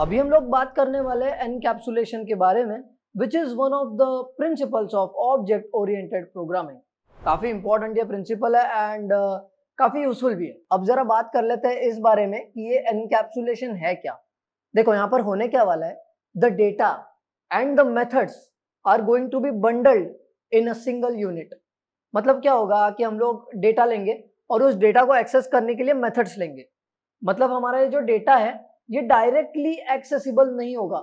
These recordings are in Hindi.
अभी हम लोग बात करने वाले एन एनकैप्सुलेशन के बारे में which is one of the principles of object oriented programming काफ़ी इंपॉर्टेंट ये प्रिंसिपल है एंड uh, काफ़ी यूजफुल भी है अब ज़रा बात कर लेते हैं इस बारे में कि ये एनकैप्सुलेशन है क्या देखो यहाँ पर होने क्या वाला है the data and the methods are going to be bundled in a single unit मतलब क्या होगा कि हम लोग डेटा लेंगे और उस डेटा को एक्सेस करने के लिए मेथड्स लेंगे मतलब हमारा ये जो डेटा है ये डायरेक्टली एक्सेसिबल नहीं होगा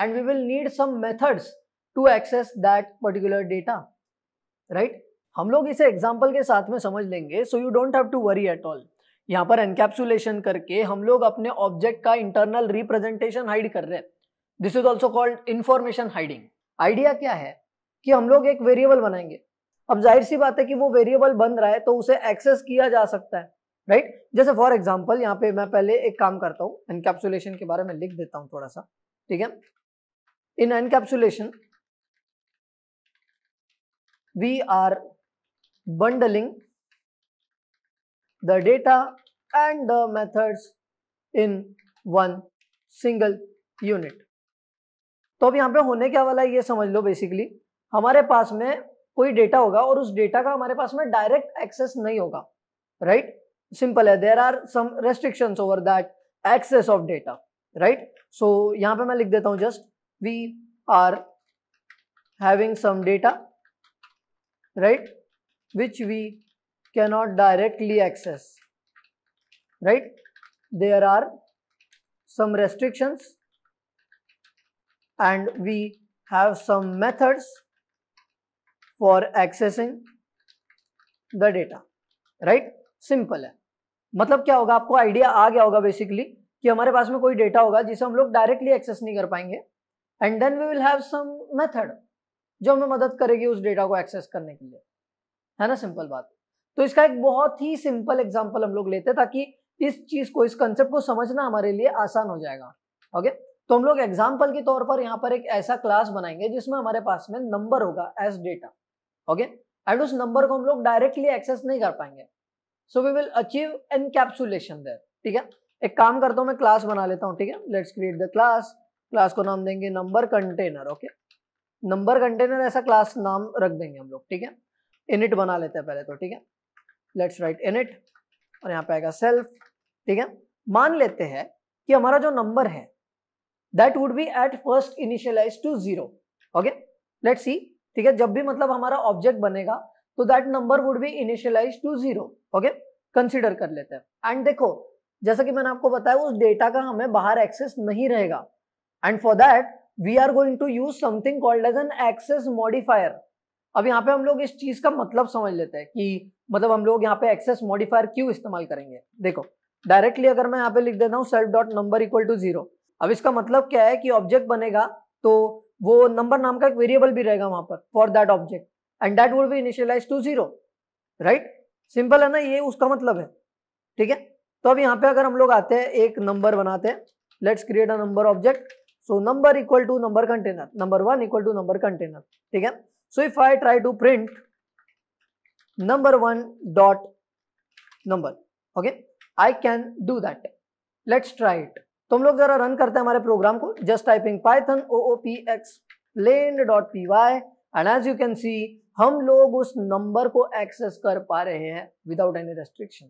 and we will need some methods to access that particular data right हम लोग इसे एग्जाम्पल के साथ में समझ लेंगे so you don't have to worry at all यहाँ पर एनकैप्सुलेशन करके हम लोग अपने ऑब्जेक्ट का इंटरनल रिप्रेजेंटेशन हाइड कर रहे हैं this is also called information hiding idea क्या है कि हम लोग एक वेरिएबल बनाएंगे अब जाहिर सी बात है कि वो वेरिएबल बन रहा है तो उसे एक्सेस किया जा सकता है राइट right? जैसे फॉर एग्जाम्पल यहाँ पे मैं पहले एक काम करता हूँ एनकैप्सुलेशन के बारे में लिख देता हूँ थोड़ा सा ठीक है in encapsulation we are bundling the data and the methods in one single unit तो अब यहाँ पे होने क्या वाला है ये समझ लो बेसिकली हमारे पास में कोई डेटा होगा और उस डेटा का हमारे पास में डायरेक्ट एक्सेस नहीं होगा right right? Simple. There are some restrictions over that access of data, right? So, so यहाँ पे मैं just we are having some data right which we cannot directly access right there are some restrictions and we have some methods for accessing the data right simple है मतलब क्या होगा आपको आइडिया आ गया होगा बेसिकली कि हमारे पास में कोई डेटा होगा जिसे हम लोग डायरेक्टली एक्सेस नहीं कर पाएंगे and then we will have some method जो हमें मदद करेगी उस डेटा को एक्सेस करने के लिए है ना सिंपल बात तो इसका एक बहुत ही सिंपल एग्जाम्पल हम लोग लेते ताकि इस चीज को इस कंसेप्ट को समझना हमारे लिए आसान हो जाएगा ओके तो हम लोग एग्जाम्पल के तौर पर यहाँ पर एक ऐसा क्लास बनाएंगे जिसमें हमारे पास में नंबर होगा एज डेटा ओके एंड उस नंबर को हम लोग डायरेक्टली एक्सेस नहीं कर पाएंगे so we will achieve encapsulation there ठीक है एक काम करता हूँ मैं क्लास बना लेता हूँ ठीक है let's create the class class को नाम देंगे number container okay number container ऐसा क्लास नाम रख देंगे हम लोग ठीक है इनिट बना लेते हैं पहले तो ठीक है लेट्स राइट इनिट और यहाँ पे आएगा सेल्फ ठीक है मान लेते हैं कि हमारा जो नंबर है that would be at first initialise to zero okay let's see ठीक है जब भी मतलब हमारा ऑब्जेक्ट बनेगा तो that number would be initialise to zero okay consider कर लेते हैं एंड देखो जैसा कि मैंने आपको बताया उस डेटा का हमें बाहर एक्सेस नहीं रहेगा and for that we are going to use something called as an access modifier अब यहाँ पे हम लोग इस चीज का मतलब समझ लेते हैं कि मतलब हम लोग यहाँ पे एक्सेस मॉडिफायर क्यों इस्तेमाल करेंगे देखो डायरेक्टली अगर मैं यहाँ पे लिख देता हूँ self dot number equal to zero अब इसका मतलब क्या है कि ऑब्जेक्ट बनेगा तो वो नंबर नाम का एक वेरिएबल भी रहेगा वहां पर for that object and that would be initialise to zero right simple है ना ये उसका मतलब है ठीक है तो अब यहाँ पे अगर हम लोग आते हैं एक नंबर बनाते हैं let's create a number object so number equal to number container number one equal to number container ठीक है so if I try to print number one dot number okay I can do that let's try it तुम लोग जरा रन करते हैं हमारे प्रोग्राम को just typing Python O O P explain dot P Y and as you can see हम लोग उस नंबर को एक्सेस कर पा रहे हैं विदाउट एनी रेस्ट्रिक्शन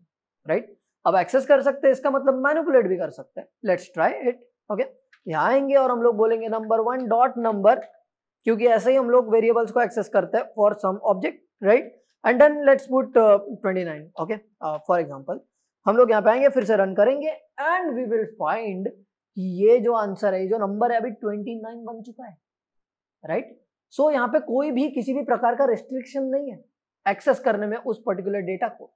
राइट अब एक्सेस कर सकते हैं इसका मतलब मैनुपुलेट भी कर सकते हैं लेट्स ट्राई इट ओके यहाँ आएंगे और हम लोग बोलेंगे नंबर वन डॉट नंबर क्योंकि ऐसे ही हम लोग वेरिएबल्स को एक्सेस करते हैं for some object right and then let's put twenty nine okay for example हम लोग यहाँ पे आएंगे फिर से रन करेंगे एंड वी विल फाइंड ये जो आंसर है जो नंबर है अभी ट्वेंटी नाइन बन चुका है राइट right? सो so, यहाँ पे कोई भी किसी भी प्रकार का रिस्ट्रिक्शन नहीं है एक्सेस करने में उस पर्टिकुलर डेटा को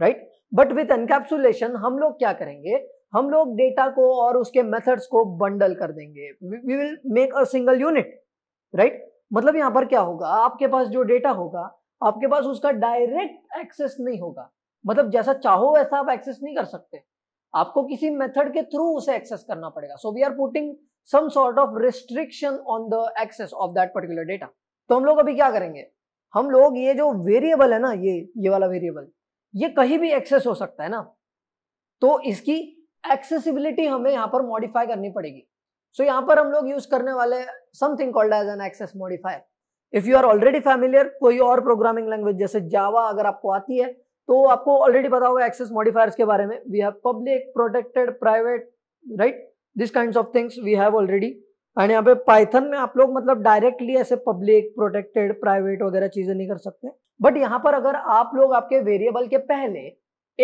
राइट बट विथ एनकैप्सुलेशन हम लोग क्या करेंगे हम लोग डेटा को और उसके मेथड्स को बंडल कर देंगे we will make a single unit right मतलब यहाँ पर क्या होगा आपके पास जो डेटा होगा आपके पास उसका डायरेक्ट एक्सेस नहीं होगा मतलब जैसा चाहो वैसा आप एक्सेस नहीं कर सकते आपको किसी मेथड के थ्रू उसे एक्सेस करना पड़ेगा so we are putting some sort of restriction on the access of that particular data तो हम लोग अभी क्या करेंगे हम लोग ये जो वेरिएबल है ना ये ये वाला वेरिएबल ये कहीं भी एक्सेस हो सकता है ना तो इसकी एक्सेसिबिलिटी हमें यहाँ पर मॉडिफाई करनी पड़ेगी सो so, यहाँ पर हम लोग यूज करने वाले something called as an access modifier if you are already familiar कोई और प्रोग्रामिंग लैंग्वेज जैसे जावा अगर आपको आती है तो आपको ऑलरेडी पता होगा एक्सेस मॉडिफायर्स के बारे में we have public protected private right this kind of things we have already and यहाँ पे पाइथन में आप लोग मतलब डायरेक्टली ऐसे पब्लिक प्रोटेक्टेड प्राइवेट वगैरह चीजें नहीं कर सकते बट यहाँ पर अगर आप लोग आपके वेरिएबल के पहले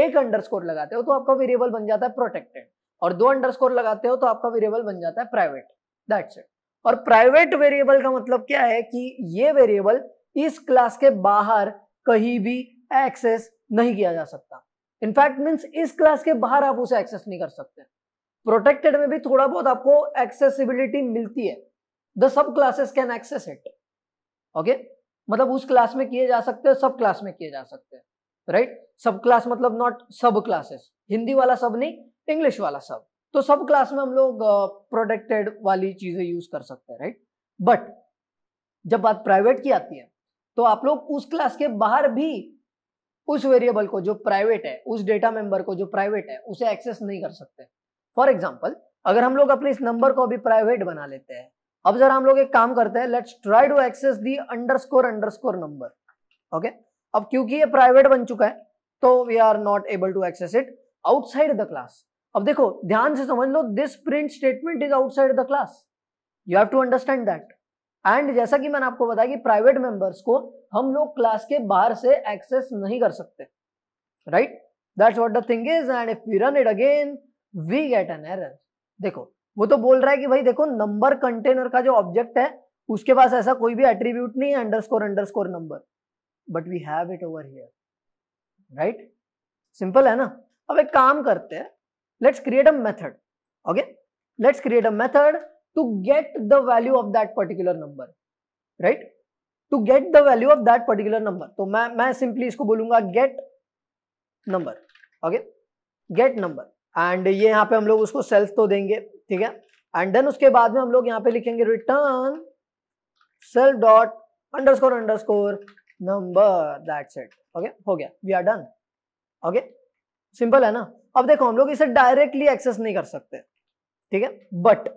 एक अंडरस्कोर लगाते हो तो आपका वेरिएबल बन जाता है प्रोटेक्टेड और दो अंडरस्कोर लगाते हो तो आपका वेरिएबल बन जाता है प्राइवेट दैट्स इट और प्राइवेट वेरिएबल का मतलब क्या है कि ये वेरिएबल इस क्लास के बाहर कहीं भी एक्सेस नहीं किया जा सकता इनफैक्ट मीन्स इस क्लास के बाहर आप उसे एक्सेस नहीं कर सकते प्रोटेक्टेड में भी थोड़ा बहुत आपको एक्सेसिबिलिटी मिलती है the subclasses can access it okay मतलब उस क्लास में किए जा सकते हैं सब क्लास में किए जा सकते हैं राइट सब क्लास मतलब नॉट सब क्लासेस हिंदी वाला सब नहीं इंग्लिश वाला सब तो सब क्लास में हम लोग प्रोटेक्टेड uh, वाली चीजें यूज कर सकते हैं राइट बट जब बात प्राइवेट की आती है तो आप लोग उस क्लास के बाहर भी उस वेरिएबल को जो प्राइवेट है उस डेटा मेंबर को जो प्राइवेट है उसे एक्सेस नहीं कर सकते फॉर एग्जाम्पल अगर हम लोग अपने इस नंबर को अभी प्राइवेट बना लेते हैं अब जरा हम लोग एक काम करते हैं let's try to access the underscore underscore number okay अब क्योंकि ये प्राइवेट बन चुका है तो we are not able to access it outside the class अब देखो ध्यान से समझ लो this print statement is outside the class you have to understand that and जैसा कि मैंने आपको बताया कि प्राइवेट मेंबर्स को हम लोग क्लास के बाहर से एक्सेस नहीं कर सकते right that's what the thing is and if we run it again we get an error देखो वो तो बोल रहा है कि भाई देखो नंबर कंटेनर का जो ऑब्जेक्ट है उसके पास ऐसा कोई भी एट्रीब्यूट नहीं है underscore underscore number but we have it over here right simple है ना अब एक काम करते हैं let's create a method okay let's create a method to get the value of that particular number right to get the value of that particular number तो मैं मैं सिंपली इसको बोलूंगा get number okay get number and ये यहाँ पे हम लोग उसको सेल्फ तो देंगे ठीक है एंड देन उसके बाद में हम लोग यहाँ पे लिखेंगे return self dot underscore underscore number that set okay हो गया we are done okay simple है ना अब देखो हम लोग इसे डायरेक्टली एक्सेस नहीं कर सकते ठीक है but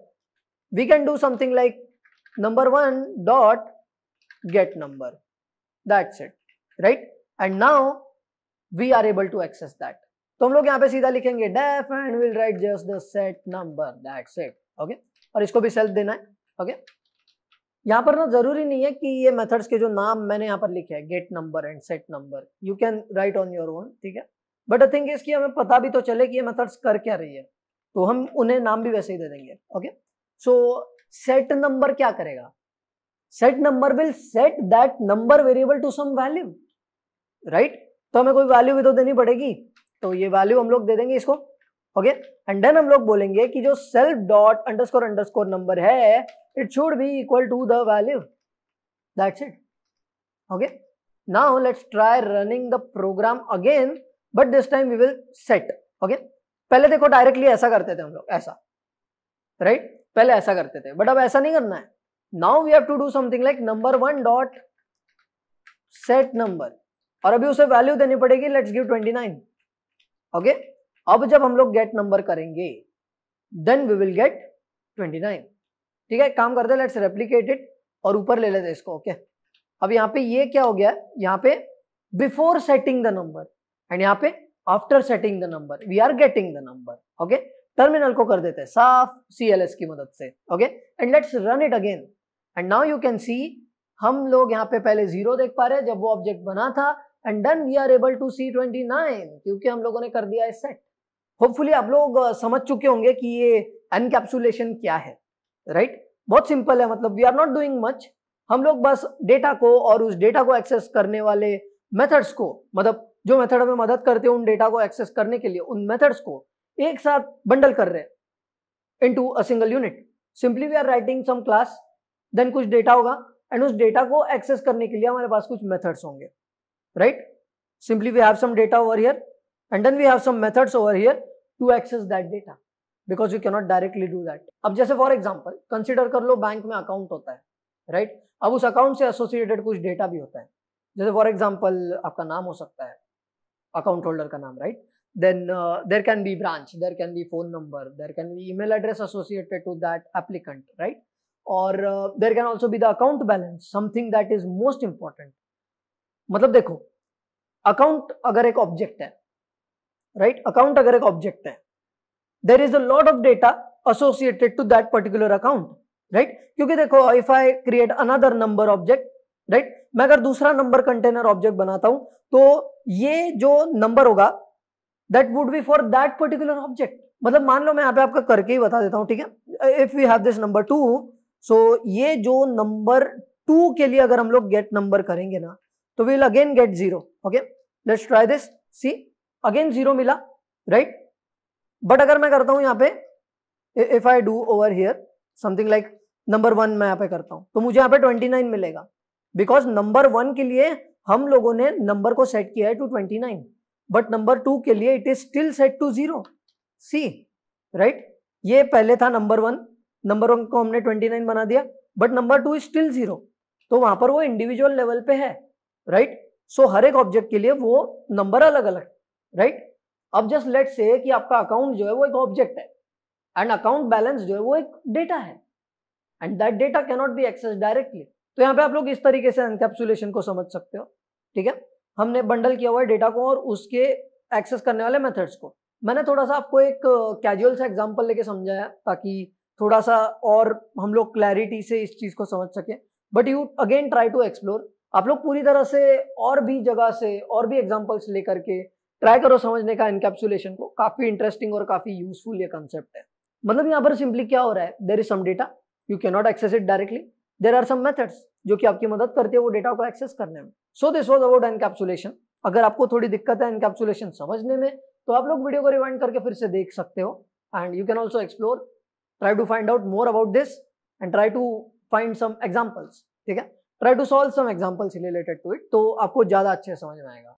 we can do something like number one dot get number that set right and now we are able to access that तो हम लोग यहाँ पे सीधा लिखेंगे def and will write just the set number that's it okay और इसको भी सेल्फ देना है ओके okay? यहाँ पर ना जरूरी नहीं है कि ये मेथड्स के जो नाम मैंने यहाँ पर लिखे हैं get number and set number you can write on your own ठीक है बट आई थिंक इसकी हमें पता भी तो चले कि ये मेथड्स कर क्या रही है तो हम उन्हें नाम भी वैसे ही दे देंगे ओके सो सेट नंबर क्या करेगा set number will set that number variable to some value right तो हमें कोई वैल्यू भी तो देनी पड़ेगी तो ये वैल्यू हम लोग दे देंगे इसको ओके एंड देन हम लोग बोलेंगे कि जो self dot underscore underscore number है it should be equal to the value that's it okay now let's try running the program again but this time we will set okay पहले देखो डायरेक्टली ऐसा करते थे हम लोग ऐसा राइट right? पहले ऐसा करते थे बट अब ऐसा नहीं करना है now we have to do something like number one dot set number और अभी उसे वैल्यू देनी पड़ेगी let's give twenty nine okay अब जब हम लोग गेट नंबर करेंगे देन वी विल गेट 29 ठीक है काम करते लेट्स रेप्लीकेट इट और ऊपर ले लेते इसको ओके अब यहाँ पे ये क्या हो गया यहाँ पे before setting the number and यहाँ पे after setting the number we are getting the number okay terminal को कर देते हैं साफ सी की मदद से okay and let's run it again and now you can see हम लोग यहाँ पे पहले जीरो देख पा रहे हैं जब वो ऑब्जेक्ट बना था and then we are able to see twenty nine क्योंकि हम लोगों ने कर दिया है सेट होपफुली आप लोग समझ चुके होंगे कि ये एनकैप्सुलेशन क्या है राइट right? बहुत सिंपल है मतलब we are not doing much हम लोग बस डेटा को और उस डेटा को एक्सेस करने वाले मेथड्स को मतलब जो मेथड हमें मदद करते हैं उन डेटा को एक्सेस करने के लिए उन मेथड्स को एक साथ बंडल कर रहे हैं into a single unit simply we are writing some class then कुछ डेटा होगा एंड उस डेटा को एक्सेस करने के लिए हमारे पास कुछ मेथड्स होंगे right? Simply we have some data over here and then we have some methods over here to access that data because you cannot directly do that. ab jaise for example consider kar lo bank mein account hota hai right? ab us account se associated kuch data bhi hota hai jaise for example aapka naam ho sakta hai account holder ka naam right? then uh, there can be branch there can be phone number there can be email address associated to that applicant right or uh, there can also be the account balance something that is most important मतलब देखो अकाउंट अगर एक ऑब्जेक्ट है राइट right? अकाउंट अगर एक ऑब्जेक्ट है there is a lot of data associated to that particular account right क्योंकि देखो if I create another number object right मैं अगर दूसरा नंबर कंटेनर ऑब्जेक्ट बनाता हूं तो ये जो नंबर होगा that would be for that particular object मतलब मान लो मैं यहाँ पे आपका करके ही बता देता हूँ ठीक है if you have this number two so ये जो नंबर टू के लिए अगर हम लोग गेट नंबर करेंगे ना तो we'll again get zero okay let's try this see again zero मिला राइट right? बट अगर मैं करता हूं यहाँ पे if I do over here something like number one मैं यहां पे करता हूं तो मुझे यहां पे ट्वेंटी नाइन मिलेगा बिकॉज नंबर वन के लिए हम लोगों ने नंबर को सेट किया है to twenty nine but number two के लिए it is still set to zero see right ये पहले था नंबर वन नंबर वन को हमने ट्वेंटी नाइन बना दिया but number two is still zero तो वहां पर वो इंडिविजुअल लेवल पे है राइट सो हर एक ऑब्जेक्ट के लिए वो नंबर अलग अलग राइट अब जस्ट लेट से कि आपका अकाउंट जो है वो एक ऑब्जेक्ट है एंड अकाउंट बैलेंस जो है वो एक डेटा है and that data cannot be access directly तो यहाँ पे आप लोग इस तरीके से एनकैप्सुलेशन को समझ सकते हो ठीक है हमने बंडल किया हुआ है डेटा को और उसके एक्सेस करने वाले मेथड्स को मैंने थोड़ा सा आपको एक कैजुअल uh, सा एग्जाम्पल लेके समझाया ताकि थोड़ा सा और हम लोग क्लैरिटी से इस चीज़ को समझ सकें but you again try to explore आप लोग पूरी तरह से और भी जगह से और भी एग्जाम्पल्स लेकर के ट्राई करो समझने का इनकेप्सुलेशन को काफी इंटरेस्टिंग और काफी यूजफुल ये कंसेप्ट है मतलब यहाँ पर सिंपली क्या हो रहा है there is some data you can not access it directly there are some methods जो कि आपकी मदद करती है वो डेटा को एक्सेस करने में so this was about encapsulation अगर आपको थोड़ी दिक्कत है इनकेप्सुलेशन समझने में तो आप लोग वीडियो को रिवाइंड करके फिर से देख सकते हो and you can also explore try to find out more about this and try to find some examples ठीक है try to solve some examples related to it तो आपको ज़्यादा अच्छे समझ में आएगा